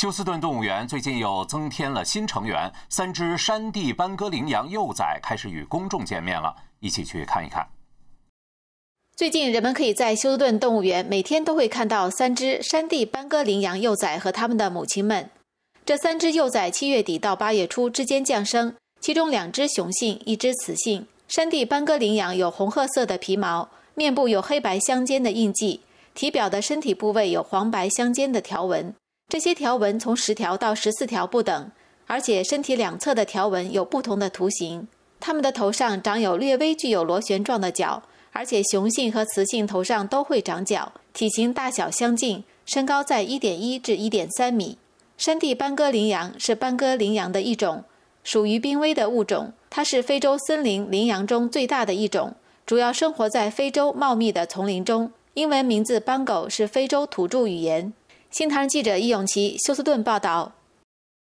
休斯顿动物园最近又增添了新成员，三只山地斑戈羚羊幼崽开始与公众见面了，一起去看一看。最近，人们可以在休斯顿动物园每天都会看到三只山地斑戈羚羊幼崽和他们的母亲们。这三只幼崽七月底到八月初之间降生，其中两只雄性，一只雌性。山地斑戈羚羊有红褐色的皮毛，面部有黑白相间的印记，体表的身体部位有黄白相间的条纹。这些条纹从十条到十四条不等，而且身体两侧的条纹有不同的图形。它们的头上长有略微具有螺旋状的角，而且雄性和雌性头上都会长角。体型大小相近，身高在一点一至一点三米。山地斑哥羚羊是斑哥羚羊的一种，属于濒危的物种。它是非洲森林羚羊中最大的一种，主要生活在非洲茂密的丛林中。英文名字 “bongo” 是非洲土著语言。《新唐人记者易永琪、休斯顿报道》。